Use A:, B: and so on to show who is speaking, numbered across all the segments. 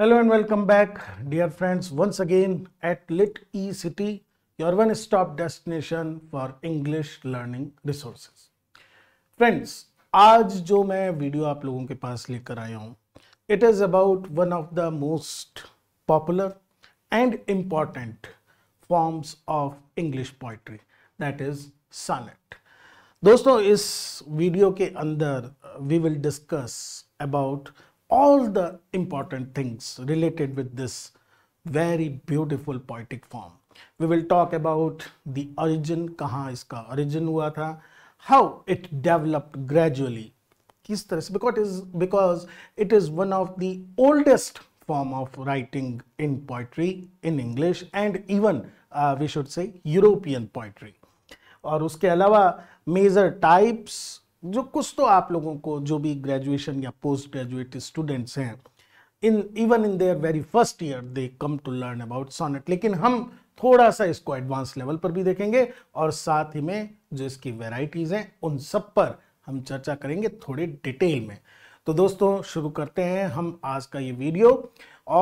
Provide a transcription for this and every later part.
A: Hello and welcome back dear friends once again at lit e city your one stop destination for English learning resources friends आज जो मैं video आप लोगों के पास लेकर आया हूँ it is about one of the most popular and important forms of English poetry that is sonnet दोस्तों इस वीडियो के अंदर we will discuss about all the important things related with this very beautiful poetic form. We will talk about the origin, कहाँ iska origin hua tha how it developed gradually, kis tarah because it is because it is one of the oldest form of writing in poetry in English and even uh, we should say European poetry. और उसके अलावा major types जो कुछ तो आप लोगों को जो भी ग्रेजुएशन या पोस्ट ग्रेजुएट स्टूडेंट्स हैं in even in their very first year they come to learn about sonnet लेकिन हम थोड़ा सा इसको एडवांस लेवल पर भी देखेंगे और साथ ही में जो इसकी वेराइटीज हैं उन सब पर हम चर्चा करेंगे थोड़े डिटेल में तो दोस्तों शुरू करते हैं हम आज का ये वीडियो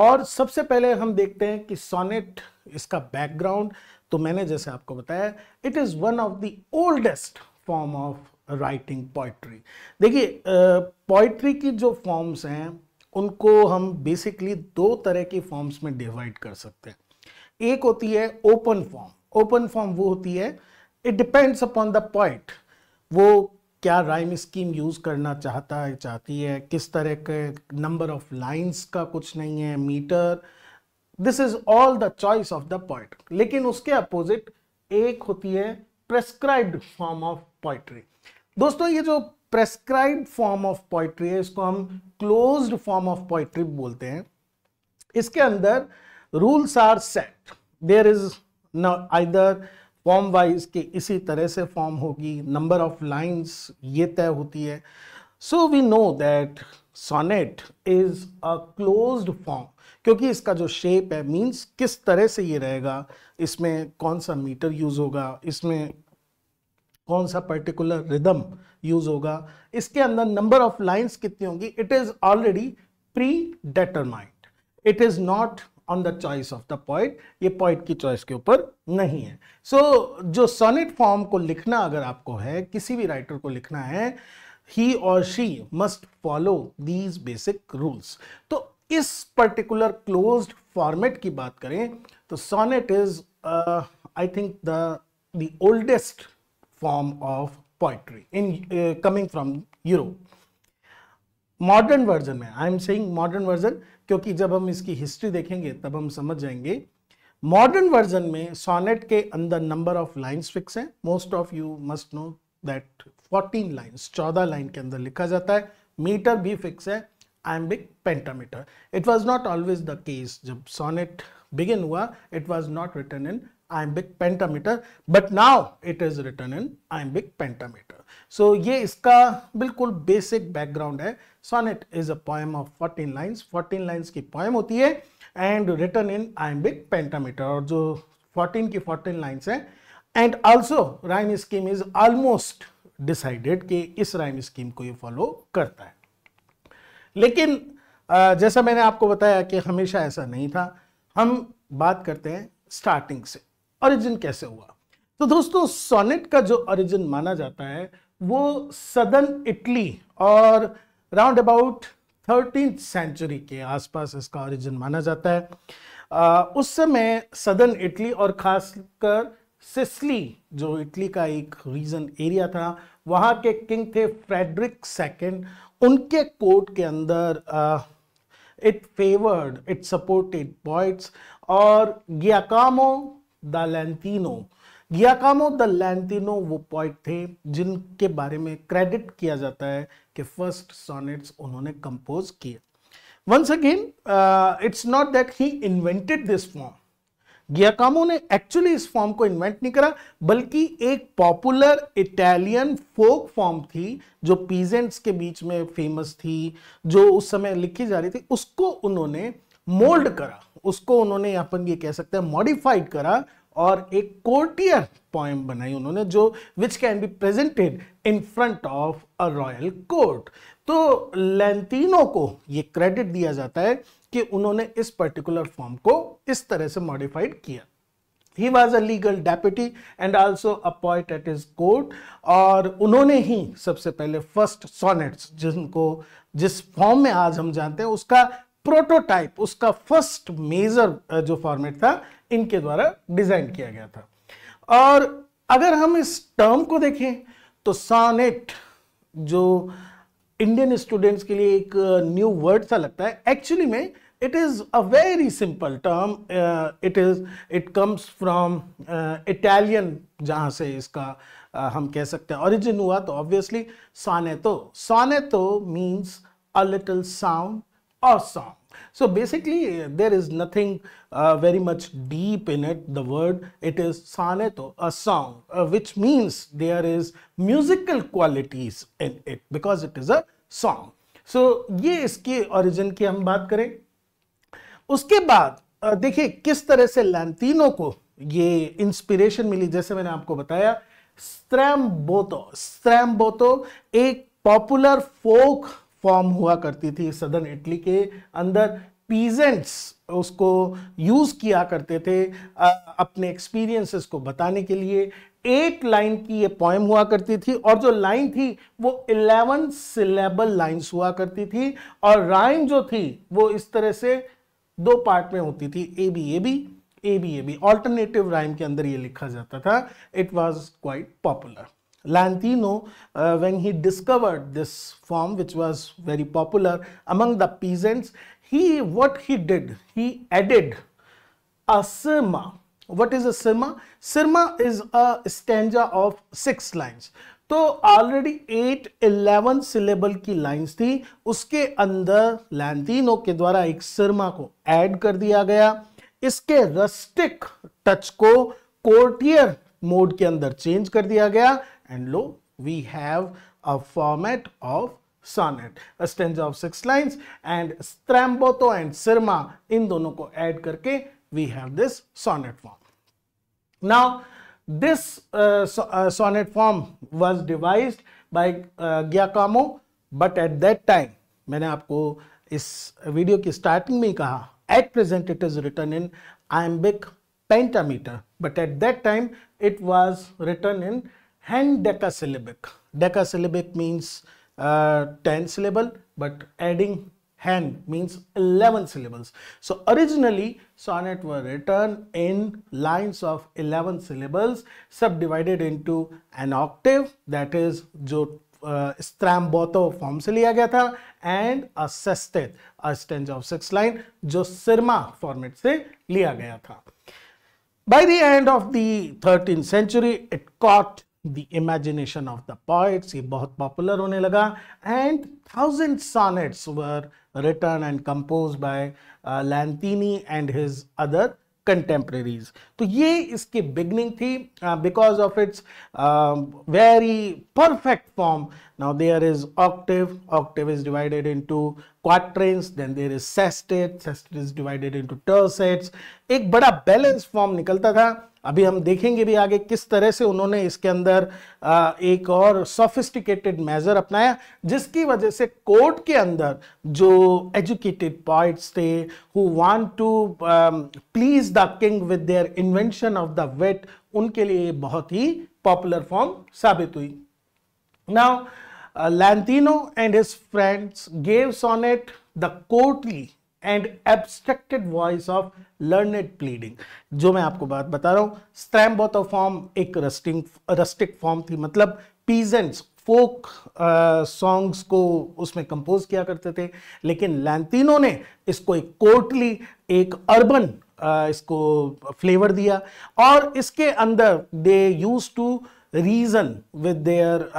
A: और सबसे पहले हम देखते हैं कि सोनेट इसका बैकग्राउंड तो मैंने जैसे आपको बताया it is one of the oldest form of writing poetry देखिए पोइट्री की जो फॉर्म्स हैं उनको हम बेसिकली दो तरह की फॉर्म्स में डिवाइड कर सकते हैं एक होती है ओपन फॉर्म ओपन फॉर्म वो होती है it depends upon the point वो क्या राइम स्कीम यूज़ करना चाहता है चाहती है किस तरह के नंबर ऑफ लाइंस का कुछ नहीं है meter this is all the choice of the point लेकिन उसके अपोजिट एक होती है प्रेस्क्राइब्ड फॉर्म ऑफ पोइट्री दोस्तों ये जो प्रेस्क्राइब फॉर्म ऑफ पोइट्री है इसको हम क्लोज्ड फॉर्म ऑफ पोइट्री बोलते हैं इसके अंदर rules are set there is neither form wise के इसी तरह से फॉर्म होगी नंबर ऑफ लाइंस ये तय होती है so we know that sonnet is a closed form क्योंकि इसका जो शेप है मींस किस तरह से ये रहेगा इसमें कौन सा मीटर यूज होगा इसमें कौन सा पर्टिकुलर रिदम यूज होगा इसके अंदर नंबर ऑफ लाइंस कितनी होंगी it is already predetermined it is not on the choice of the point ये पॉइंट की चॉइस के ऊपर नहीं है सो so, जो सोनेट फॉर्म को लिखना अगर आपको है किसी भी राइटर को लिखना है ही और she must follow these basic rules तो इस पर्टिकुलर क्लोज फॉर्मेट की बात करें तो sonnet is I think the oldest form of poetry in uh, coming from Europe. Modern version में I am saying modern version क्योंकि जब हम इसकी हिस्ट्री देखेंगे तब हम समझ जाएंगे मॉडर्न वर्जन में सोनेट के अंदर नंबर ऑफ लाइंस फिक्स हैं most of you must know that 14 lines 14 line के अंदर लिखा जाता है मीटर भी फिक्स है iambic pentameter it was not always the case जब सोनेट बिगिन हुआ it was not written in iambic pentameter but now it is written in iambic pentameter. So ye iska bilkul basic background hai sonnet is a poem of 14 lines 14 lines ki poem hoti hai and written in iambic pentameter aur jo 14 ki 14 lines hai and also rhyme scheme is almost decided ki is rhyme scheme ko ye follow करता है लेकिन जैसा मैंने आपको बताया कि हमेशा ऐसा नहीं था हम बात करते हैं स्टार्टिंग से ओरिजिन कैसे हुआ तो दोस्तों सोनेट का जो ओरिजिन माना जाता है वो सदन इटली और राउंड अबाउट थर्टीन सेंचुरी के आसपास इसका ओरिजिन माना जाता है आ, उस समय सदन इटली और खासकर सिसली जो इटली का एक रीजन एरिया था वहाँ के किंग थे फ्रेडरिक सेकेंड उनके कोर्ट के अंदर it favoured it supported poets और गियाकामो द लेंतिनो गियाकामो द लेंतिनो वो पॉइंट थे जिनके बारे में क्रेडिट किया जाता है कि फर्स्ट सोनेट्स उन्होंने कंपोज किए once again it's not that he invented this form Giacomo ने एक्चुअली इस फॉर्म को इन्वेंट नहीं करा बल्कि एक पॉपुलर इटालियन फोक फॉर्म थी जो पीजेंट्स के बीच में फेमस थी जो उस समय लिखी जा रही थी उसको उन्होंने मोल्ड करा उसको उन्होंने अपन ये कह सकते हैं मॉडिफाइड करा और एक कोर्टियर पॉइम बनाई उन्होंने जो which can be presented in front of a royal court तो लेंतिनो को ये क्रेडिट दिया जाता है कि उन्होंने इस पर्टिकुलर फॉर्म को इस तरह से मॉडिफाइड किया he was a legal deputy and also appointed at his court और उन्होंने ही सबसे पहले फर्स्ट सोनेट्स जिनको जिस फॉर्म में आज हम जानते हैं उसका प्रोटोटाइप उसका फर्स्ट मेजर जो फॉर्मेट था इनके द्वारा डिजाइन किया गया था और अगर हम इस टर्म को देखें तो सॉनेट जो इंडियन स्टूडेंट्स के लिए एक न्यू वर्ड सा लगता है एक्चुअली में it is a very simple term it is it comes from Italian जहां जहाँ से इसका uh, हम कह सकते हैं ओरिजिन हुआ तो obviously sonetto sonetto means a little sound awesome so basically there is nothing uh, very much deep in it the word it is soneto a song uh, which means there is musical qualities in it because it is a song so ये इसके origin की हम बात करें उसके बाद देखिए किस तरह से लैंतीनो को ये इंस्पिरेशन मिली जैसे मैंने आपको बताया स्त्रैम्बोतो स्त्रैम्बोतो एक पॉपुलर फोक फॉर्म हुआ करती थी सदर्न इटली के अंदर पीजेंट्स उसको यूज़ किया करते थे अपने एक्सपीरियंसेस को बताने के लिए एट लाइन की ये पॉइम हुआ करती थी और जो लाइन थी वो इलेवन सिलेबल लाइंस हुआ करती थी और राइम जो थी वो इस तरह से दो पार्ट में होती थी A B A B A B A B alternative rhyme के अंदर ये लिखा जाता था it was quite popular Lantino, uh, when he discovered this form, which was very popular among the peasants, he what he did, he added a sirma. What is a sirma? Sirma is a stanza of six lines. तो already at eleven syllable की lines थी उसके अंदर लैंतीनो के द्वारा एक सिरमा को add कर दिया गया इसके रस्टिक टच को कोर्टियर मोड के अंदर चेंज कर दिया गया and low, we have a format of sonnet, a stanza of six lines and Stramboto and Sirma इन दोनों को ऐड करके we have this sonnet form. Now this uh, so, uh, sonnet form was devised by uh, Giacomo but at that time मैंने आपको इस video की starting में ही कहा at present it is written in iambic pentameter but at that time it was written in hand decasyllabic. Decasyllabic means uh, 10 syllable, but adding hand means 11 syllables. So originally sonnet were written in lines of 11 syllables subdivided into an octave that is जो uh, strambotto form से लिया गया था and a sestet, a stanza of six line जो सिरमा format से लिया गया था By the end of the 13th century, it caught the imagination of the poets ये बहुत पॉपुलर होने लगा and thousand sonnets were written and compose by Lentini and his other contemporaries तो ये इसकी बिगनिंग थी because of its very perfect form Now there is octave, octave is divided into quatrains, then there is sestet, sestet is divided into tercets. एक बड़ा balanced form निकलता था अभी हम देखेंगे भी आगे किस तरह से उन्होंने इसके अंदर एक और सोफिस्टिकेटेड मेजर अपनाया जिसकी वजह से कोर्ट के अंदर जो एजुकेटेड पॉइट्स थे who want to please the king with their invention of the wit उनके लिए बहुत ही पॉपुलर फॉर्म साबित हुई now Uh, Lantino and his friends gave sonnet the courtly and abstracted voice of learned pleading जो मैं आपको बात बता रहा हूँ स्ट्रैम्बोतो फॉर्म एक रस्टिंग रस्टिक फॉर्म थी मतलब पीजेंट्स फोक सॉन्ग्स को उसमें कंपोज किया करते थे लेकिन लैंतीनो ने इसको एक कोर्टली एक अर्बन uh, इसको फ्लेवर दिया और इसके अंदर they use to reason with their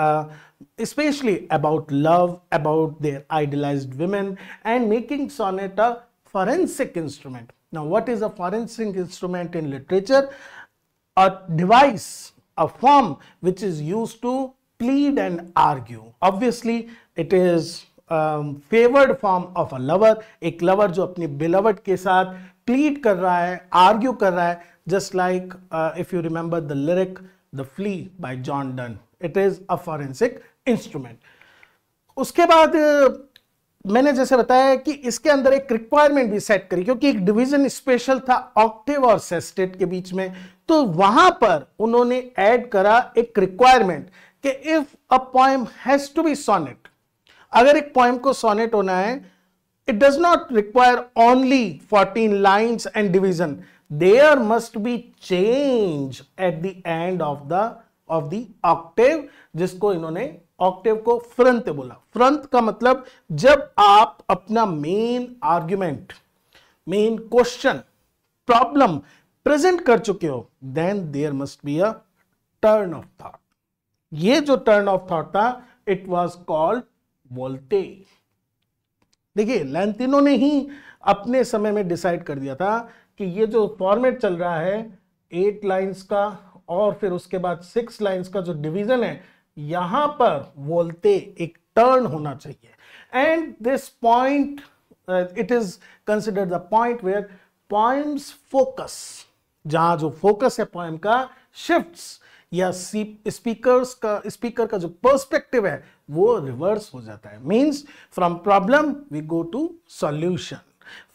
A: especially about love, about their idealized women, and making sonnet a forensic instrument. Now, what is a forensic instrument in literature? A device, a form which is used to plead and argue. Obviously, it is a um, favored form of a lover, a lover who is beloved ke saath plead kar raha hai, argue kar just like uh, if you remember the lyric, The Flea by John Donne. It is a forensic instrument उसके बाद मैंने जैसे बताया कि इसके अंदर एक requirement भी सेट करी क्योंकि एक डिवीजन स्पेशल था ऑक्टिव और सेस्टेट के बीच में तो वहां पर उन्होंने ऐड करा एक रिक्वायरमेंट कि if a poem has to be sonnet अगर एक पॉइम को सोनेट होना है it does not require only 14 lines and division there must be change at the end of the of the octave जिसको इन्होंने ऑक्टेव को फ्रंत बोला फ्रंत का मतलब जब आप अपना main argument main question problem present कर चुके हो then there must be a turn of thought ये जो टर्न ऑफ थॉट था इट वाज कॉल्ड वोल्टे देखिए लैंथिनो ने ही अपने समय में डिसाइड कर दिया था कि ये जो फॉर्मेट चल रहा है एट लाइंस का और फिर उसके बाद सिक्स लाइंस का जो डिवीजन है यहां पर बोलते एक टर्न होना चाहिए and this point it is consider the point where point focus जहां जो फोकस है पॉइंट का शिफ्ट या स्पीकर्स का स्पीकर का जो पर्सपेक्टिव है वो रिवर्स हो जाता है means from problem we go to solution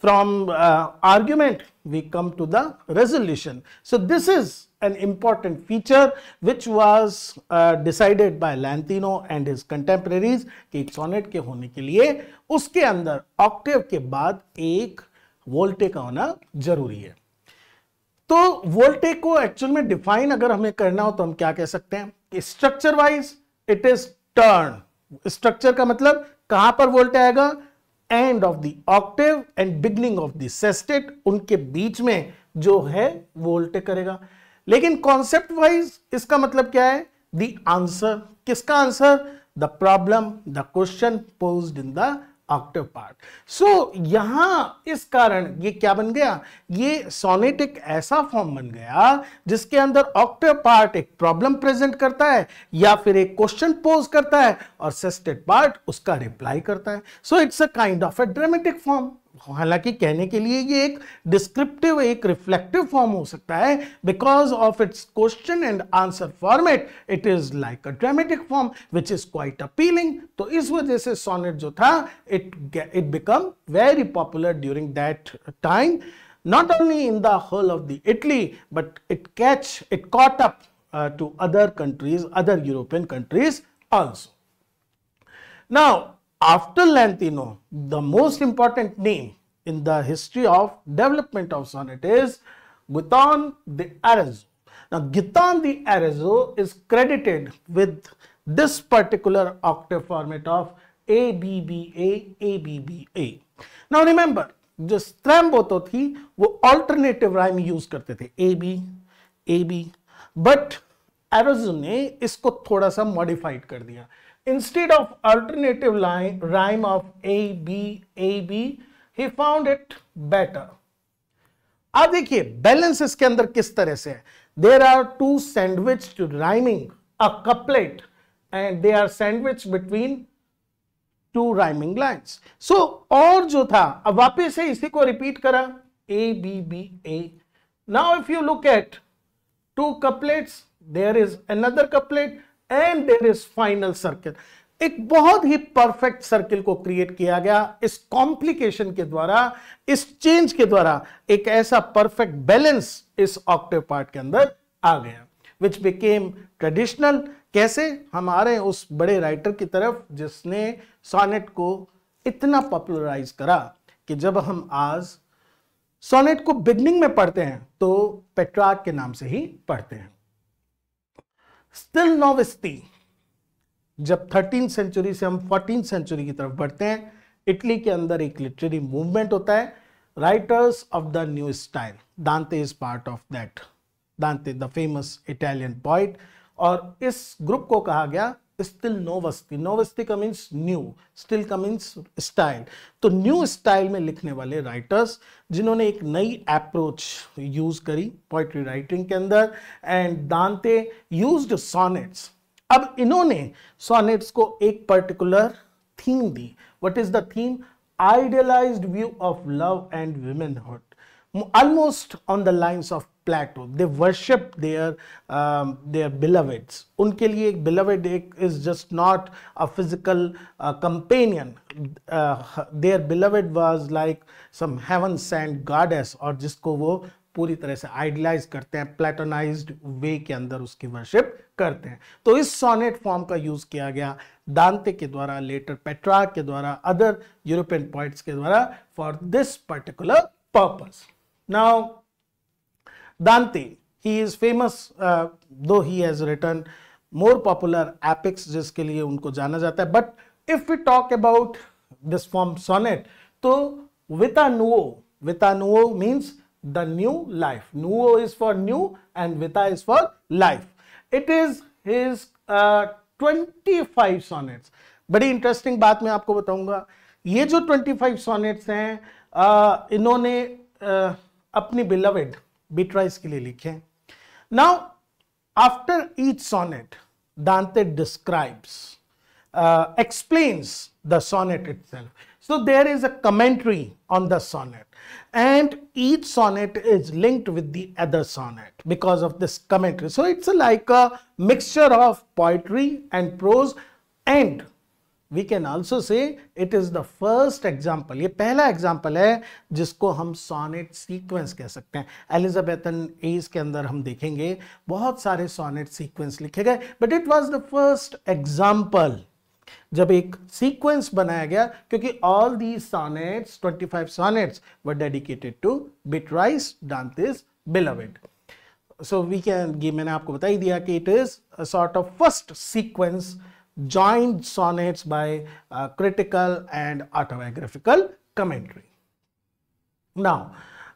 A: from argument we come to the resolution so this is an important feature which was uh, decided by Lantino and his contemporaries कि sonnet के होने के लिए उसके अंदर ऑक्टेव के बाद एक वोल्टे का होना जरूरी है तो वोल्टे को एक्चुअल में डिफाइन अगर हमें करना हो तो हम क्या कह सकते हैं structure wise it is turn structure का मतलब कहां पर वोल्टे आएगा end of the octave and beginning of the sestet उनके बीच में जो है वोल्टे करेगा लेकिन कॉन्सेप्ट वाइज इसका मतलब क्या है द आंसर किसका answer the problem the question pose in the octave part so यहां इस कारण ये क्या बन गया ये सोनेट एक ऐसा फॉर्म बन गया जिसके अंदर ऑक्टिव पार्ट एक प्रॉब्लम प्रेजेंट करता है या फिर एक क्वेश्चन पोज करता है और सेस्टेड पार्ट उसका रिप्लाई करता है so it's a kind of a dramatic form हालांकि कहने के लिए ये एक डिस्क्रिप्टिव एक रिफ्लेक्टिव फॉर्म हो सकता है because of its question and answer format it is like a dramatic form which is quite appealing तो इस वजह से सोनेट जो था it it become very popular during that time not only in the whole of the Italy but it catch it caught up to other countries other European countries also now After Lantino, the most important name in the history of development of sonnet is Guitan de Arezzo. Now, Guitan de Arezzo is credited with this particular octave format of ABBA, ABBA. Now, remember, जो स्त्रैम बोतो थी वो alternative rhyme use करते थे A B A B but Arezzo ने इसको थोड़ा सा modified कर दिया Instead of alternative line, rhyme of A, B, A, B, he found it better. अब देखिए बैलेंस इसके अंदर किस तरह से है there are two sandwich rhyming a couplet and they are sandwich between two rhyming lines so और जो था अब वापस से इसी को रिपीट करा A B B A now if you look at two couplets there is another couplet and there is final circle एक बहुत ही परफेक्ट सर्किल को क्रिएट किया गया इस कॉम्प्लिकेशन के द्वारा इस चेंज के द्वारा एक ऐसा परफेक्ट बैलेंस इस ऑक्टिव पार्ट के अंदर आ गया विच बिकेम ट्रेडिशनल कैसे हम आ रहे हैं उस बड़े राइटर की तरफ जिसने सोनेट को इतना पॉपुलराइज करा कि जब हम आज सोनेट को बिगनिंग में पढ़ते हैं तो पेट्राक के नाम से ही पढ़ते हैं स्टिल नोविस्ती जब थर्टीन सेंचुरी से हम फोर्टीन सेंचुरी की तरफ बढ़ते हैं इटली के अंदर एक लिटरेरी मूवमेंट होता है writers of the new style Dante is part of that Dante the famous Italian poet और इस ग्रुप को कहा गया स्टिल नोवस्ती नोवस्ती का मीन्स न्यू स्टिल का मीन्स स्टाइल तो न्यू स्टाइल में लिखने वाले राइटर्स जिन्होंने एक नई अप्रोच यूज करी पोइट्री राइटिंग के अंदर एंड दानते यूज सोनेट्स अब इन्होंने सोनेट्स को एक पर्टिकुलर थीम दी what is the theme idealise view of love and womanhood almost on the lines of Plato they worship their their beloveds उनके लिए एक बिलवेड एक is just not a physical companion their beloved was like some heaven send goddess और जिसको वो पूरी तरह से आइडलाइज करते हैं प्लेटोनाइज वे के अंदर उसकी वर्शिप करते हैं तो इस सोनेट फॉर्म का यूज किया गया दांते के द्वारा लेटर पेट्रा के द्वारा अदर यूरोपियन पॉइंट्स के द्वारा for this particular purpose now Dante, he is famous uh, though he has written more popular epics जिसके लिए उनको जाना जाता है but if we talk about this form sonnet तो vita nuo vita nuo means the new life nuo is for new and vita is for life it is his uh, 25 sonnets बड़ी interesting बात मैं आपको बताऊंगा ये जो 25 sonnets हैं इन्होंने अपनी बिलवेड बिटराइस के लिए लिखे now after each sonnet Dante describes explains the sonnet itself so there is a commentary on the sonnet and each sonnet is linked with the other sonnet because of this commentary. So it's like a mixture of poetry and prose and we can also say it is the first example ये पहला example है जिसको हम sonnet sequence कह सकते हैं Elizabethan age के अंदर हम देखेंगे बहुत सारे सोनेट सीक्वेंस लिखे गए but it was the first example जब एक सीक्वेंस बनाया गया क्योंकि all the sonnets 25 sonnets were dedicated to Beatrice Dante's beloved so we can ये मैंने आपको बता ही दिया कि it is sort of first sequence joined sonnets by uh, critical and autobiographical commentary. Now,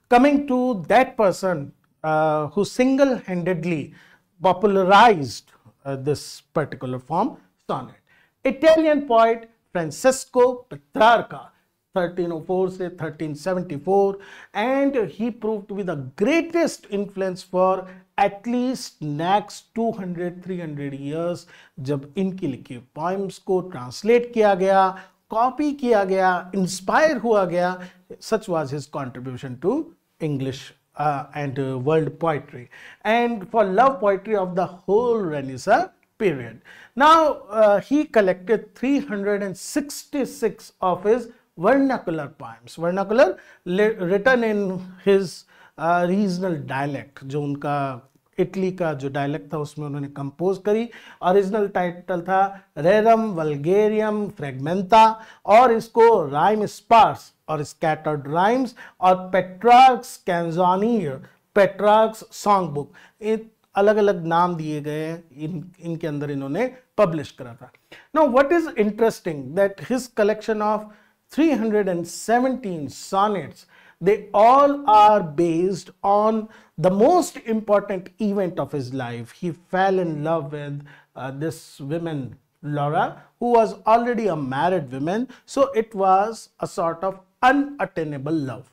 A: coming to that person uh, who single-handedly popularized uh, this particular form, sonnet. Italian poet Francesco Petrarca 1304 to 1374 and he proved to be the greatest influence for at least next 200-300 years जब इनकी लिखी पॉइम्स को translate किया गया copy किया गया inspire हुआ गया such was his contribution to English and world poetry and for love poetry of the whole Renaissance collected three hundred and sixty 366 of his vernacular poems, vernacular written in his regional dialect जो उनका Italy का जो dialect था उसमें उन्होंने compose करी original title था रेरम वल्गेरियम Fragmenta और इसको राइम स्पार्स और स्कैटर्ड राइम्स और पेट्रार्क्स कैंजानियर पेट्रार्क्स सॉन्ग बुक अलग अलग नाम दिए गए हैं इन इनके अंदर इन्होंने पब्लिश करा था now what is interesting that his collection of 317 sonnets they all are based on the most important event of his life. He fell in love with uh, this woman, Laura, who was already a married woman. So it was a sort of unattainable love.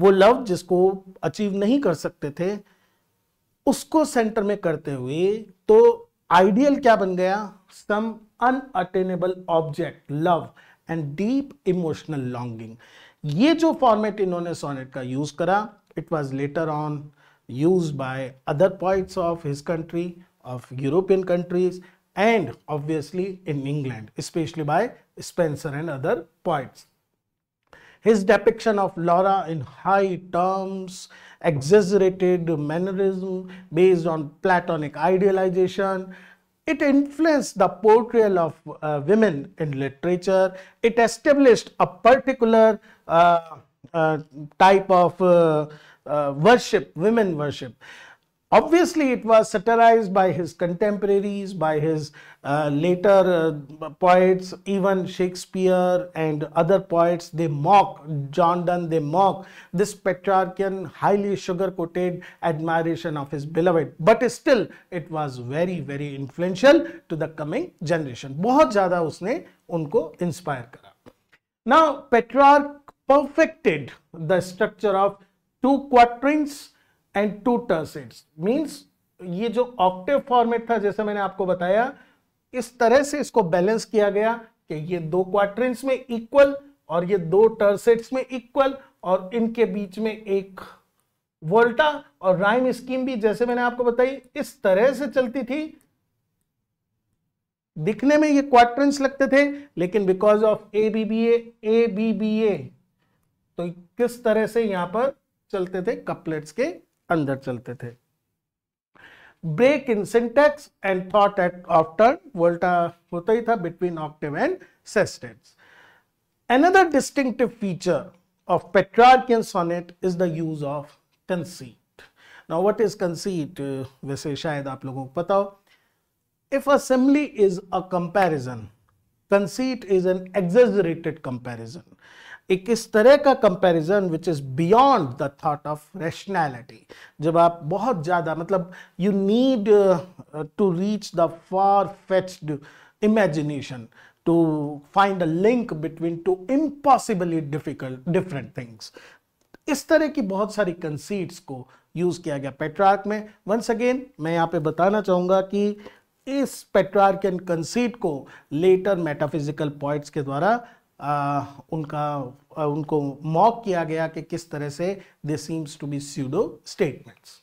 A: वो love जिसको achieve नहीं कर सकते थे उसको centre में करते हुए तो आइडियल क्या बन गया some unattainable object love and deep emotional longing ये जो फॉर्मेट इन्होंने सोनेट का यूज करा it was later on use by other poets of his country of European countries and obviously in England specially by Spenser and other poets his depiction of Laura in high terms, exaggerated mannerism based on platonic idealization It influenced the portrayal of uh, women in literature. It established a particular uh, uh, type of uh, uh, worship, women worship. Obviously, it was satirized by his contemporaries, by his uh, later uh, poets, even Shakespeare and other poets. They mock John Donne, they mock this Petrarchan, highly sugar coated admiration of his beloved. But still, it was very, very influential to the coming generation. बहुत ज़्यादा उसने उनको inspire करा. Now, Petrarch perfected the structure of two quatrains and two tercets means ये जो octave format था जैसे मैंने आपको बताया इस तरह से इसको बैलेंस किया गया कि ये दो क्वार्टरेंट्स में इक्वल और ये दो टर्सेट्स में इक्वल और इनके बीच में एक वोल्टा और राइम स्कीम भी जैसे मैंने आपको बताई इस तरह से चलती थी दिखने में ये क्वार्टरेंट्स लगते थे लेकिन because of A B B A A B B A तो किस तरह से यहां पर चलते थे कपलेट्स के अंदर चलते थे break in syntax and thought at after volta होता ही था between octave and sestets another distinctive feature of Petrarchan sonnet is the use of conceit now what is conceit वैसे शायद आप लोगों को पता हो if a simile is a comparison conceit is an exaggerated comparison एक इस तरह का comparison which is beyond the thought of rationality जब आप बहुत ज़्यादा मतलब you need to reach the far fetched imagination to find a link between two impossibly difficult different things इस तरह की बहुत सारी कंसीट्स को यूज किया गया पेट्रार्क में वंस अगेन मैं यहाँ पे बताना चाहूंगा कि इस पेट्रार्क कंसीट को लेटर मेटाफिजिकल पॉइंट्स के द्वारा आ, उनका उनको मॉक किया गया कि किस तरह से they seems to be pseudo statements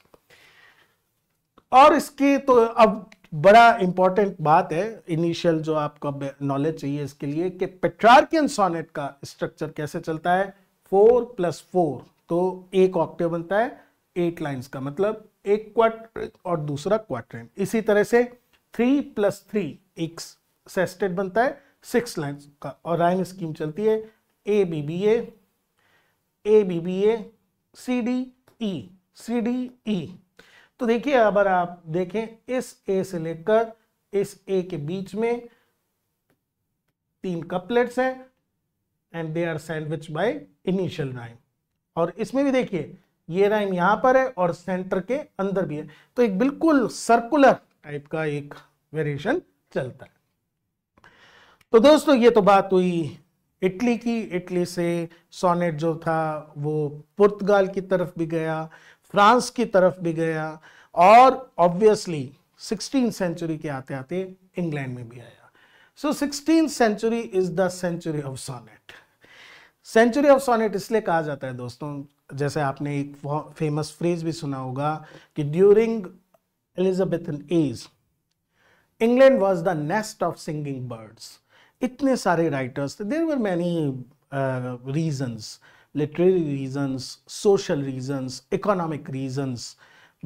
A: और इसकी तो अब बड़ा इंपॉर्टेंट बात है इनिशियल जो आपको नॉलेज चाहिए इसके लिए कि पेट्रार्कियन सोनेट का स्ट्रक्चर कैसे चलता है फोर प्लस फोर तो एक ऑक्टेव बनता है एट लाइंस का मतलब एक क्वार्टर और दूसरा क्वार्टर इसी तरह से थ्री प्लस थ्री एक सेस्टेट बनता है सिक्स लाइन्स का और राइन स्कीम चलती है A B B A A B B A C D E C D E तो देखिए अगर आप देखें इस ए से लेकर इस ए के बीच में तीन कपलेट्स हैं and they are sandwich by initial rhyme और इसमें भी देखिए ये राइम यहां पर है और सेंटर के अंदर भी है तो एक बिल्कुल सर्कुलर टाइप का एक वेरिएशन चलता है तो दोस्तों ये तो बात हुई इटली की इटली से सोनेट जो था वो पुर्तगाल की तरफ भी गया फ्रांस की तरफ भी गया और ऑब्वियसली सिक्सटीन सेंचुरी के आते आते इंग्लैंड में भी आया so sixteen century is the century of sonnet century of sonnet इसलिए कहा जाता है दोस्तों जैसे आपने एक फेमस फ्रेज भी सुना होगा कि during Elizabethan age England was the nest of singing birds इतने सारे writers. There were many uh, reasons, literary reasons, social reasons, economic reasons.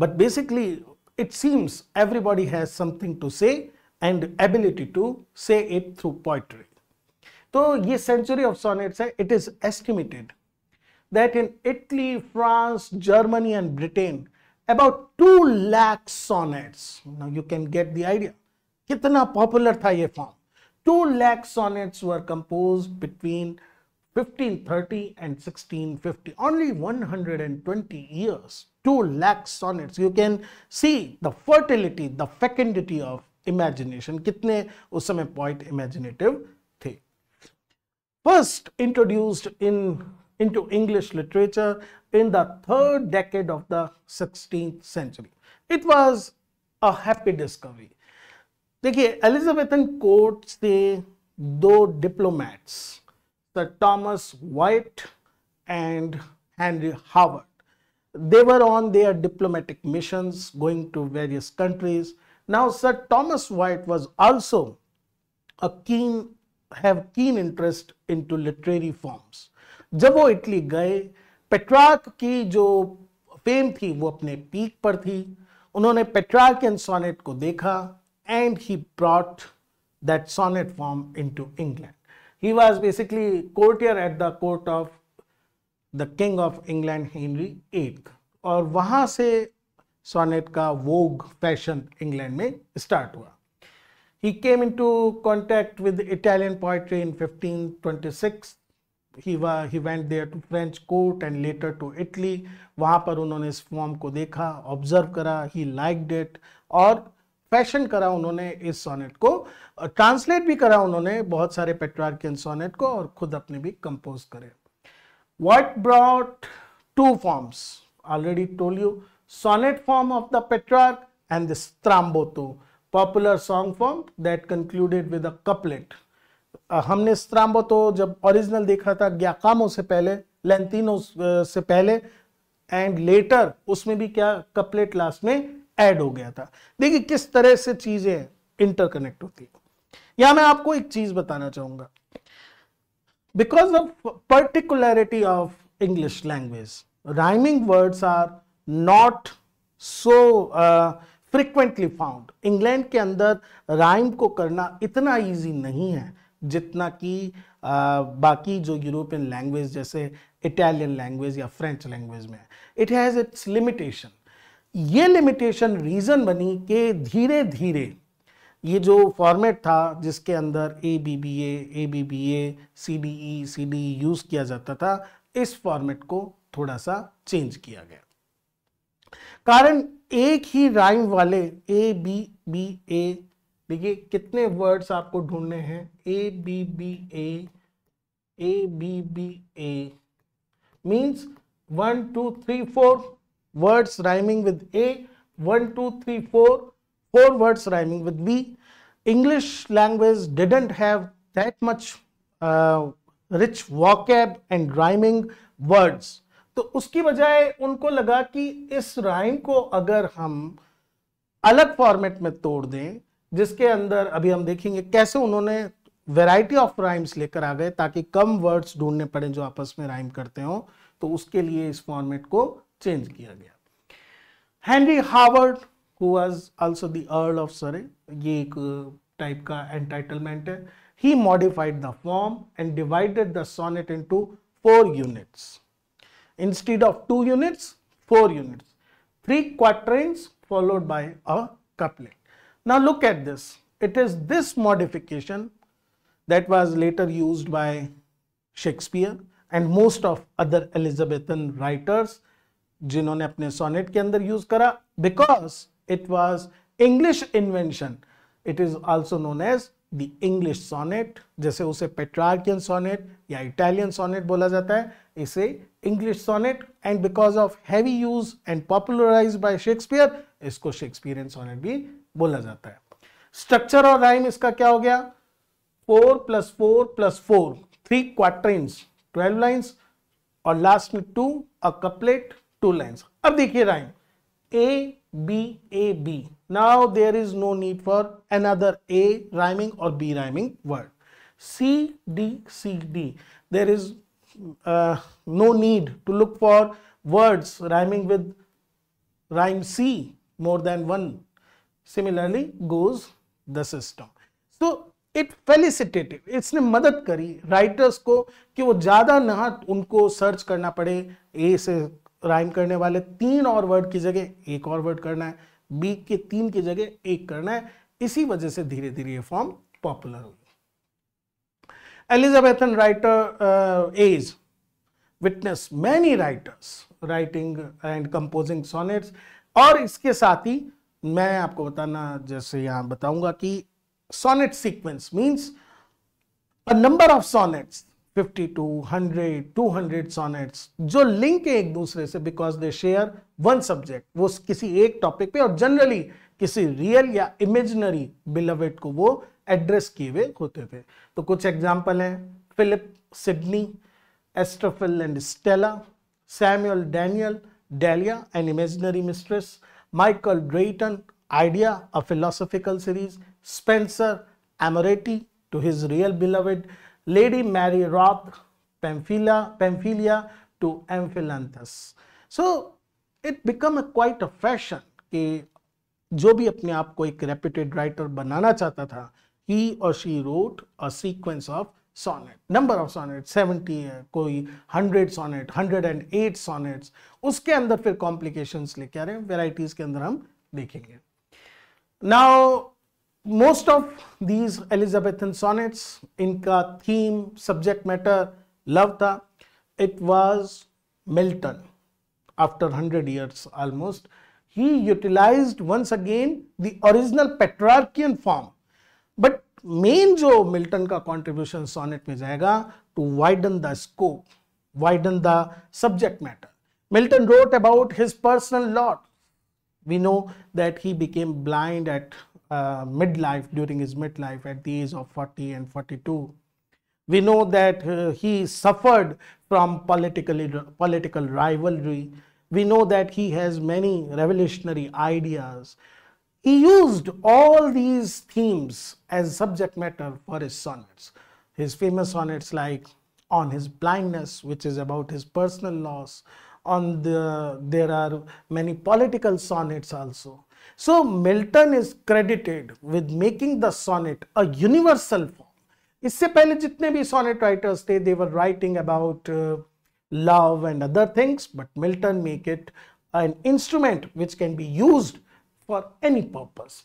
A: But basically, it seems everybody has something to say and ability to say it through poetry. So, this century of sonnets, it is estimated that in Italy, France, Germany and Britain, about 2 lakh sonnets. Now, you can get the idea. Kitna popular tha ye form. 2 lakh sonnets were composed between 1530 and 1650 only 120 years 2 lakh sonnets you can see the fertility the fecundity of imagination kitne usame point poet imaginative the first introduced in into English literature in the third decade of the 16th century. It was a happy discovery. देखिए Elizabethan court थे दो diplomats sir Thomas Wyatt and Henry Howard they were on their diplomatic mission going to various countries now sir Thomas Wyatt was also a have keen interest in two literary forms जब वो Italy गए पेट्राक की जो fame थी वो अपने peak पर थी उन्होंने पेट्राक एंड सोनेट को देखा and he brought that sonnet form into England. He was basically courtier at the court of the king of England Henry VIII और वहाँ से sonnet vogue fashion England में start हुआ. He came into contact with Italian poetry in 1526. He, went there to French court and later to Italy. वहाँ पर उन्होंने इस form को देखा ऑब्जर्व करा ही लाइक फैशन करा उन्होंने इस सोनेट को ट्रांसलेट भी करा उन्होंने बहुत सारे पेट्रार्कियन सोनेट को और खुद अपने भी कंपोज करे what brought two forms already told you sonnet form of the Petrarch and this Stramboto, popular song form that concluded with a couplet uh, हमने स्त्राम्बोतो जब ओरिजिनल देखा था ग्याकामो से पहले लेंतिनो uh, से पहले एंड लेटर उसमें भी क्या कपलेट लास्ट में ऐड हो गया था देखिए किस तरह से चीजें इंटरकनेक्ट होती यहां मैं आपको एक चीज बताना चाहूंगा because of particularity of English language rhyming words are not so frequently found England के अंदर राइम को करना इतना ईजी नहीं है जितना कि uh, बाकी जो यूरोपियन लैंग्वेज जैसे इटालियन लैंग्वेज या फ्रेंच लैंग्वेज में है इट हैज़ इट्स लिमिटेशन ये लिमिटेशन रीज़न बनी कि धीरे धीरे ये जो फॉर्मेट था जिसके अंदर A B B A A B B A C D E C D E use किया जाता था इस फॉर्मेट को थोड़ा सा चेंज किया गया कारण एक ही राइम वाले ए बी बी ए देखिए कितने वर्ड्स आपको ढूंढने हैं A B B A A B B A means one two three four words rhyming with A, 1, 2, 3, 4, 4 words rhyming with B. English language didn't have that much uh, rich vocab and rhyming words. तो उसकी बजाय उनको लगा कि इस rhyme को अगर हम अलग फॉर्मेट में तोड़ दें जिसके अंदर अभी हम देखेंगे कैसे उन्होंने वैरायटी ऑफ राइम्स लेकर आ गए ताकि कम वर्ड्स ढूंढने पड़े जो आपस में राइम करते हो तो उसके लिए इस फॉर्मेट को चेंज किया गया Henry Howard who was also the earl of Surrey ये एक टाइप uh, का एंटाइटलमेंट है he modified the form and divided the sonnet into four units instead of two units four units three quatrains followed by a couplet. Now look at this. It is this modification that was later used by Shakespeare and most of other Elizabethan writers जिन्होंने अपने sonnet के अंदर use करा because it was English invention it is also known as the English sonnet जैसे उसे Petrarchan sonnet या Italian sonnet बोला जाता है इसे English sonnet and because of heavy use and popularise by Shakespeare इसको शेक्सपियरियन सोनेट भी बोला जाता है स्ट्रक्चर और राइम इसका क्या हो गया four plus four plus four three quarter twelve lines और लास्ट में two a couplet two lines अब देखिए rhyme a b a b now there is no need for another a rhyming or b rhyming word c d c d there is uh, no need to look for words rhyming with rhyme c more than one similarly goes the system so it facilitated इसने मदद करी writers को कि वो ज़्यादा ना उनको search करना पड़े ए से राइम करने वाले तीन और वर्ड की जगह एक और वर्ड करना है बी के तीन की जगह एक करना है इसी वजह से धीरे धीरे ये फॉर्म पॉपुलर हुई Elizabethan writer age witness many writers writing and composing sonnets और इसके साथ ही मैं आपको बताना जैसे यहां बताऊंगा कि sonnet sequence means a number of sonnets fifty to hundred two hundred sonnets जो लिंक है एक दूसरे से because they share one subject वो किसी एक टॉपिक पे और जनरली किसी रियल या इमेजनरी बिलवेट को वो एड्रेस किए हुए होते थे तो कुछ एग्जाम्पल हैं Philip Sidney Astrophil and Stella Samuel Daniel Delia and imaginary mistress Michael Drayton Idea a philosophical series Spenser Amoretti to his real beloved Lady Mary Roth Pamphila, Pamphilia to Amphilanthus. So it become a quite a fashion कि जो भी अपने आप को एक reputed writer बनाना चाहता था ही और she wrote a sequence of sonnet number of sonnet 70 है कोई हंड्रेड एंड एट सोनेट्स उसके अंदर फिर कॉम्प्लिकेशंस लेके आ रहे हैं वेराइटीज के अंदर हम देखेंगे now most of these Elizabethan sonnets इनका थीम सब्जेक्ट मैटर लव था it was Milton after hundred years almost he utilize once again the original Petrarchan form but main जो मिल्टन का कॉन्ट्रीब्यूशन सोनेट में जाएगा to widen the scope widen the subject matter Milton wrote about his personal lot we know that he became blind at uh, midlife, during his midlife at the age of 40 and 42. We know that uh, he suffered from political, political rivalry. We know that he has many revolutionary ideas. He used all these themes as subject matter for his sonnets. His famous sonnets like On His Blindness, which is about his personal loss, on the there are many political sonnets also so Milton is credited with making the sonnet a universal form. इससे पहले जितने भी sonnet writers थे, they were writing about uh, love and other things, but Milton make it an instrument which can be used for any purpose.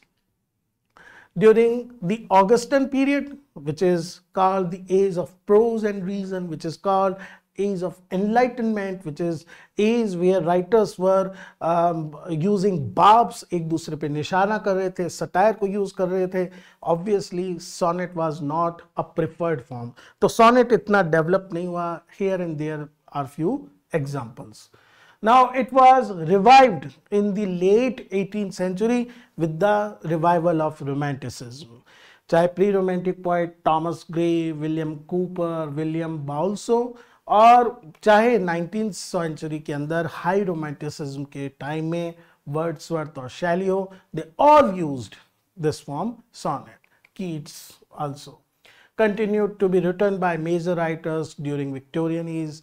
A: During the Augustan period, which is called the age of prose and reason, which is called age of enlightenment which is age where writers were um, using barbs ek dusre pe nishana kar rahe the satire ko use kar rahe the obviously sonnet was not a preferred form to sonnet itna develop nahi hua here and there are few examples now it was revived in the late 18th century with the revival of romanticism चाहे pre romantic poet Thomas Gray William Cowper William Bowles और चाहे nineteen century के अंदर high romanticism के time में Wordsworth और Shelley हो they all use this form sonnet Keats also continue to be return by major writers during Victorian is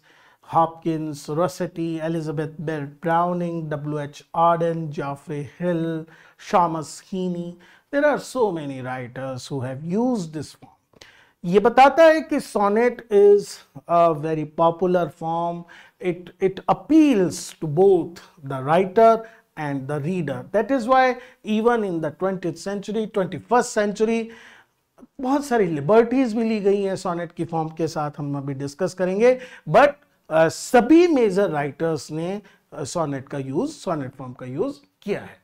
A: Hopkins Rossetti Elizabeth Bell Browning W H Auden Geoffrey Hill Seamus Heaney there are so many writers who have use this form ये बताता है कि sonnet is a very popular form it it appeals to both the writer and the reader that is why even in the twenty century twenty first century बहुत सारी liberties भी ली गई हैं sonnet की फॉर्म के साथ हम अभी डिस्कस करेंगे बट uh, सभी मेजर राइटर्स ने सोनेट uh, का यूज सोनेट फॉर्म का यूज किया है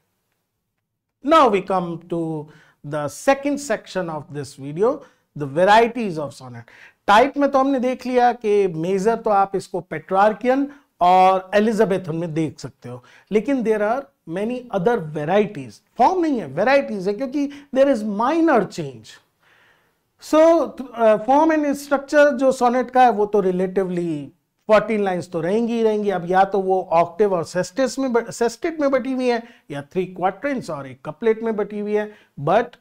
A: now we come to the second section of this video the varieties of sonnet type में तो हमने देख लिया कि मेजर तो आप इसको पेट्रार्कियन और एलिजाबेथन में देख सकते हो लेकिन there are many other varieties form नहीं है वेराइटीज है क्योंकि there is minor change so form and structure जो सोनेट का है वो तो रिलेटिवली 14 लाइंस तो रहेंगी ही रहेंगी अब या तो वो ऑक्टिव और सेस्टिस में सेस्टेट में बटी हुई है या थ्री क्वार्टर और एक कपलेट में बटी हुई है बट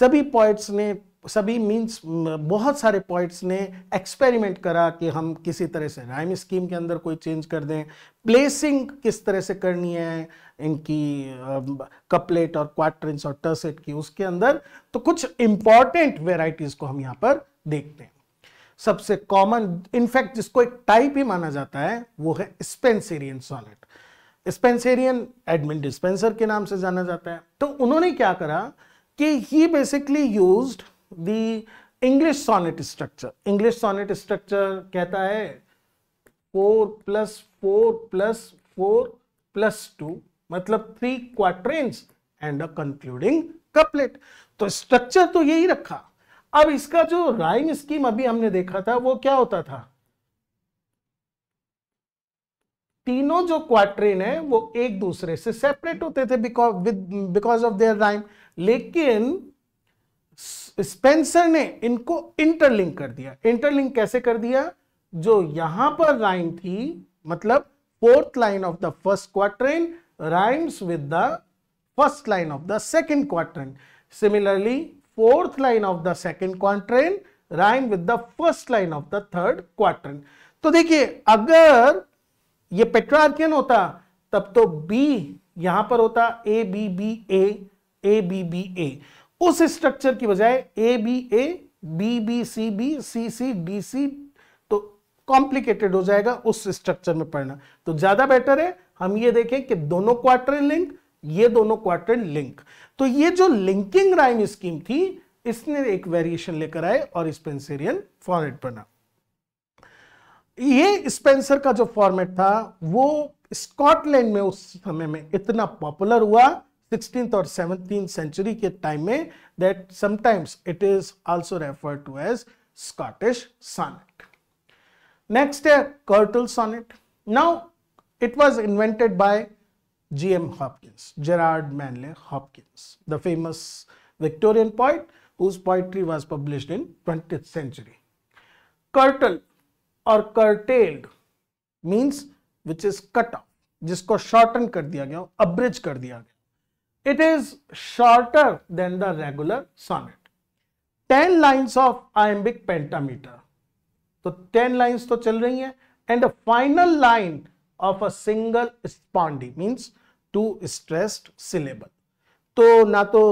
A: सभी पॉइंट्स ने सभी मीन्स बहुत सारे पॉइंट्स ने एक्सपेरिमेंट करा कि हम किसी तरह से राइम स्कीम के अंदर कोई चेंज कर दें प्लेसिंग किस तरह से करनी है इनकी कपलेट और क्वाट्रेंस और टर्सेट की उसके अंदर तो कुछ इंपॉर्टेंट वेराइटीज़ को हम यहाँ पर देखते हैं सबसे कॉमन इनफैक्ट जिसको एक टाइप ही माना जाता है वो है Spenserian sonnet Spenserian Edmund Spenser के नाम से जाना जाता है तो उन्होंने क्या करा कि he basically used the English sonnet structure English sonnet structure कहता है four plus four plus four plus two मतलब three quarter and a concluding couplet तो स्ट्रक्चर तो यही रखा अब इसका जो राइम स्कीम अभी हमने देखा था वो क्या होता था तीनों जो क्वाट्रेन है वो एक दूसरे से सेपरेट होते थे बिकॉज ऑफ देयर राइम लेकिन स्पेंसर ने इनको इंटरलिंक कर दिया इंटरलिंक कैसे कर दिया जो यहां पर राइम थी मतलब fourth line of the first quatrain rhymes with the first line of the second quarter similarly fourth line of the second quatrain rhyme with the first line of the third quarter तो देखिए अगर ये पेट्रार्कियन होता तब तो B यहां पर होता A B B A A B B A उस स्ट्रक्चर की बजाय A B A B B C B C C D C तो कॉम्प्लिकेटेड हो जाएगा उस स्ट्रक्चर में पढ़ना तो ज्यादा बेटर है हम ये देखें कि दोनों क्वार्टर लिंक ये दोनों क्वार्टर लिंक तो ये जो लिंकिंग राइम स्कीम थी इसने एक वेरिएशन लेकर आए और स्पेंसेरियन फॉर्मेट बना ये स्पेंसर का जो फॉर्मेट था वो स्कॉटलैंड में उस समय में इतना पॉपुलर हुआ 16th or 17th century के time में that sometimes it is also referred to as Scottish sonnet. Next है Curtal sonnet. Now it was invented by G.M. Hopkins, Gerard Manley Hopkins, the famous Victorian poet whose poetry was published in 20th century. Curtal or curtailed means which is cut off, जिसको shorten कर दिया गया, abridge कर दिया गया. It is shorter than the regular sonnet. 10 lines of iambic pentameter. तो 10 lines तो चल रही हैं and the final line of a single spondy means two stressed syllable. तो ना तो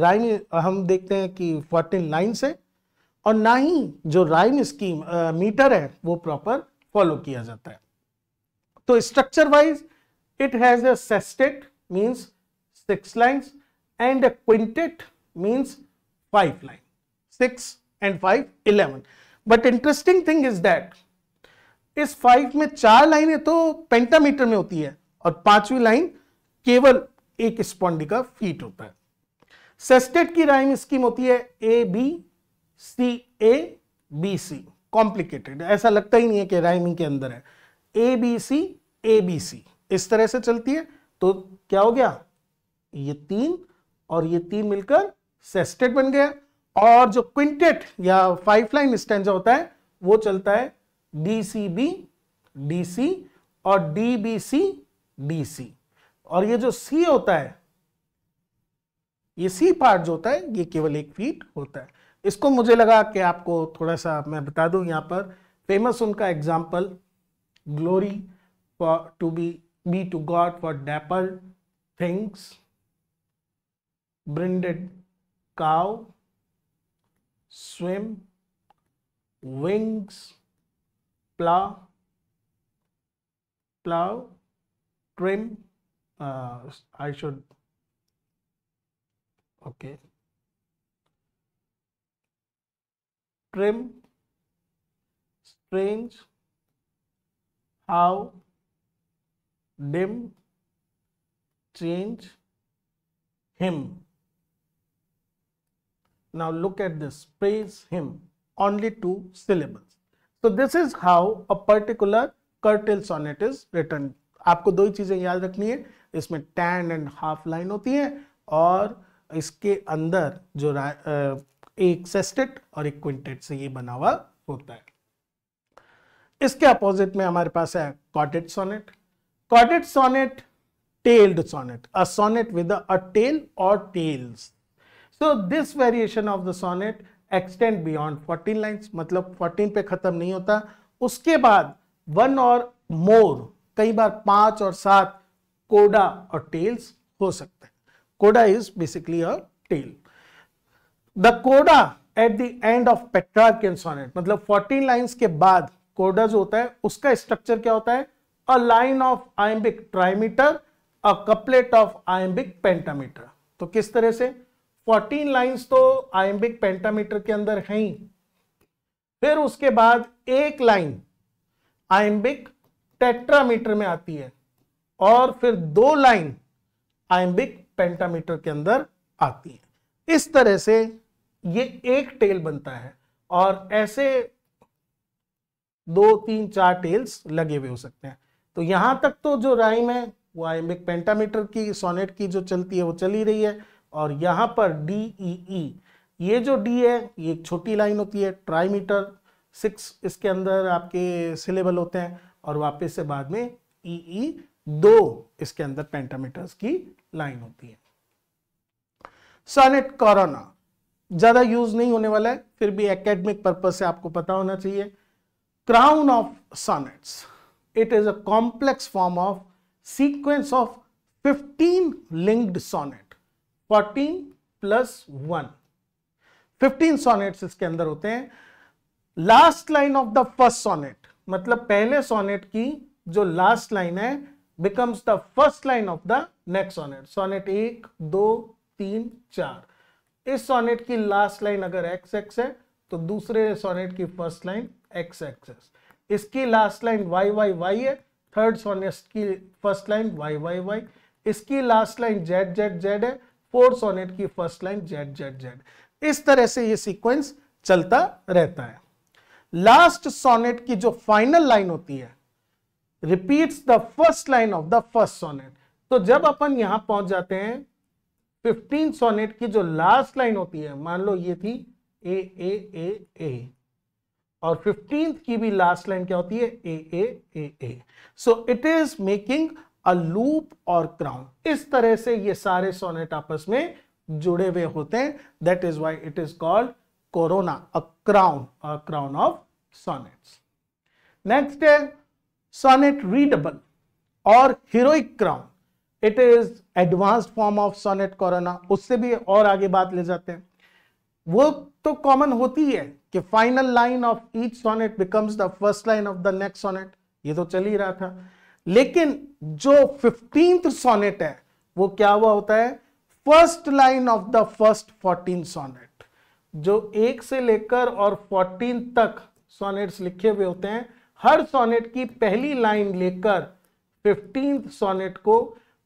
A: राइम हम देखते हैं कि 14 लाइन्स है और ना ही जो राइम स्कीम आ, मीटर है वो प्रॉपर फॉलो किया जाता है तो structure wise it has a sestet means six lines and a quintet means five line six and five eleven but interesting thing is that इस फाइव में चार लाइनें तो पेंटामीटर में होती है और पांचवी लाइन केवल एक स्पॉन्डी फीट होता है सेस्टेट की राइम स्कीम होती है A B C A B C complicated ऐसा लगता ही नहीं है कि राइमिंग के अंदर है A B C A B सी इस तरह से चलती है तो क्या हो गया ये तीन और ये तीन मिलकर सेस्टेट बन गया और जो क्विंटेट या फाइव लाइन स्टेंजा होता है वो चलता है D C B D C और D B C D C और ये जो सी होता है ये सी पार्ट जो होता है ये केवल एक फीट होता है इसको मुझे लगा कि आपको थोड़ा सा मैं बता दूं यहां पर फेमस उनका example glory for to be be to God for dappled things brinded cow swim wings plow plow trim uh, I should okay trim strange how dim change him Now look at this, praise him, only two syllables. So this is how a particular curtail sonnet is written. आपको दो ही चीज़ें याद रखनी है इसमें tan and half line होती है और इसके अंदर जो एक सेस्टेट और एक क्विंटेट से ये बना हुआ होता है इसके अपोजिट में हमारे पास है caudate sonnet caudate sonnet tailed sonnet a sonnet with a tail और tails so this variation of the sonnet extend beyond 14 lines मतलब 14 पे खत्म नहीं होता उसके बाद वन और मोर कई बार पांच और सात कोडा और टेल्स हो सकते हैं coda is basically a tail the coda at the end of Petrarchan sonnet मतलब 14 लाइंस के बाद कोडा जो होता है उसका स्ट्रक्चर क्या होता है a line of iambic trimeter a couplet of iambic pentameter तो किस तरह से फोर्टीन लाइंस तो आयम्बिक पेंटामीटर के अंदर है ही फिर उसके बाद एक लाइन आयम्बिक टेट्रामीटर में आती है और फिर दो लाइन आयम्बिक पेंटामीटर के अंदर आती है इस तरह से ये एक टेल बनता है और ऐसे दो तीन चार टेल्स लगे हुए हो सकते हैं तो यहां तक तो जो राइम है वो आयम्बिक पेंटामीटर की सोनेट की जो चलती है वो चली रही है और यहाँ पर डी ई ई ये जो डी है ये एक छोटी लाइन होती है ट्राईमीटर सिक्स इसके अंदर आपके सिलेबल होते हैं और वापस से बाद में ई e ई e दो इसके अंदर पेंटामीटर्स की लाइन होती है सनेट कोरोना ज्यादा यूज नहीं होने वाला है फिर भी एकेडमिक पर्पज से आपको पता होना चाहिए crown of sonnets it is a complex form of sequence of 15 linked sonnet fourteen plus one fifteen sonnets इसके अंदर होते हैं last line of the first sonnet मतलब पहले सोनेट की जो लास्ट लाइन है becomes the first line of the next sonnet sonnet एक दो तीन चार इस सोनेट की लास्ट लाइन अगर एक्स एक्स है तो दूसरे सोनेट की फर्स्ट लाइन एक्स एक्स इसकी last line Y Y Y है थर्ड सोनेट की first line Y Y Y इसकी last line Z Z Z है फोर सोनेट की first line Z Z Z इस तरह से ये सीक्वेंस चलता रहता है लास्ट सोनेट की जो फाइनल लाइन होती है repeats the first line of the first sonnet तो जब अपन यहां पहुंच जाते हैं फिफ्टीन सोनेट की जो लास्ट लाइन होती है मान लो ये थी ए ए ए ए और फिफ्टींथ की भी लास्ट लाइन क्या होती है A A A A so it is making a loop और क्राउन इस तरह से ये सारे सोनेट आपस में जुड़े हुए होते हैं that is why it is called corona a crown a crown of sonnets next है सोनेट रीडबल और heroic crown it is advanced form of sonnet corona उससे भी और आगे बात ले जाते हैं वो तो कॉमन होती है कि final line of each sonnet becomes the first line of the next sonnet ये तो चल ही रहा था लेकिन जो फिफ्टींथ सोनेट है वो क्या हुआ होता है first line of the first fourteen sonnet जो एक से लेकर और फोर्टीन तक सोनेट्स लिखे हुए होते हैं हर सोनेट की पहली लाइन लेकर फिफ्टीन सोनेट को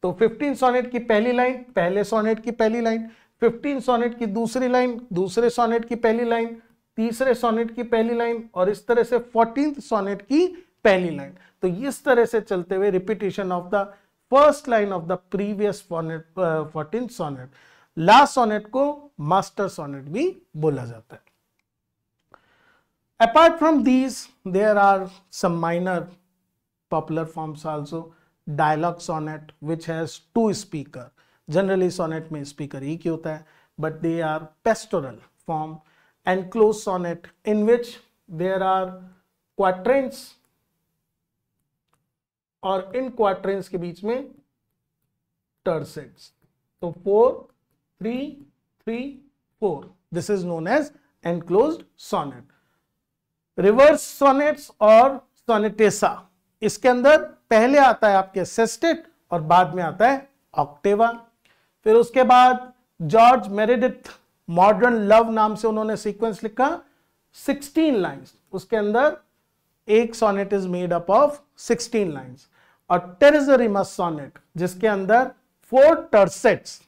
A: तो फिफ्टीन सोनेट की पहली लाइन पहले सोनेट की पहली लाइन फिफ्टीन सोनेट की दूसरी लाइन दूसरे सोनेट की पहली लाइन तीसरे सोनेट की पहली लाइन और इस तरह से फोर्टीन सोनेट की पहली लाइन तो इस तरह से चलते हुए repetition of the first line of the previous sonnet fourteen sonnet last sonnet को मास्टर सोनेट भी बोला जाता है apart from these there are some minor popular forms also dialogue sonnet which has two speaker generally sonnet में speaker एक ही होता है but they are pastoral form and close sonnet in which there are quatrains और इन quatrains के बीच में टर्सेट्स तो four three three four this is known as enclose sonnet reverse sonnets और सोनेटेसा इसके अंदर पहले आता है आपके सेस्टेट और बाद में आता है ऑक्टेवा फिर उसके बाद जॉर्ज मेरेडिथ मॉडर्न लव नाम से उन्होंने सीक्वेंस लिखा 16 लाइंस उसके अंदर एक sonnet is made up of 16 lines और टेरिजरिमा सोनेट जिसके अंदर फोर टर्सेट्स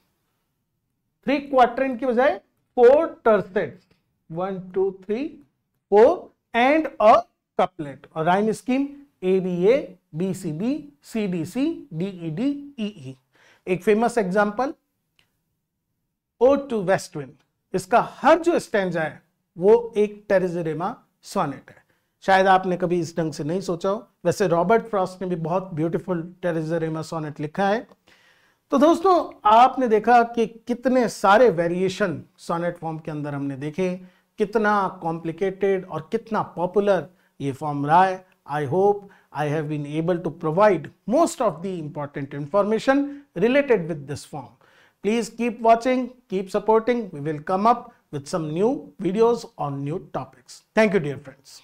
A: थ्री क्वार्टर की बजाय four tercets one two three four and a couplet और rhyme scheme A B A B C B C D C D E D E एक famous example ode to west wind इसका हर जो stand है वो एक टेरिजरेमा सोनेट है शायद आपने कभी इस ढंग से नहीं सोचा हो वैसे रॉबर्ट फ्रॉस्ट ने भी बहुत ब्यूटीफुल टेरिजर सोनेट लिखा है तो दोस्तों आपने देखा कि कितने सारे वेरिएशन सोनेट फॉर्म के अंदर हमने देखे कितना कॉम्प्लिकेटेड और कितना पॉपुलर ये फॉर्म रहा है I hope I have been able to provide most of the important information related with this form please keep watching keep supporting we will come up with some new videos on new topics thank you dear friends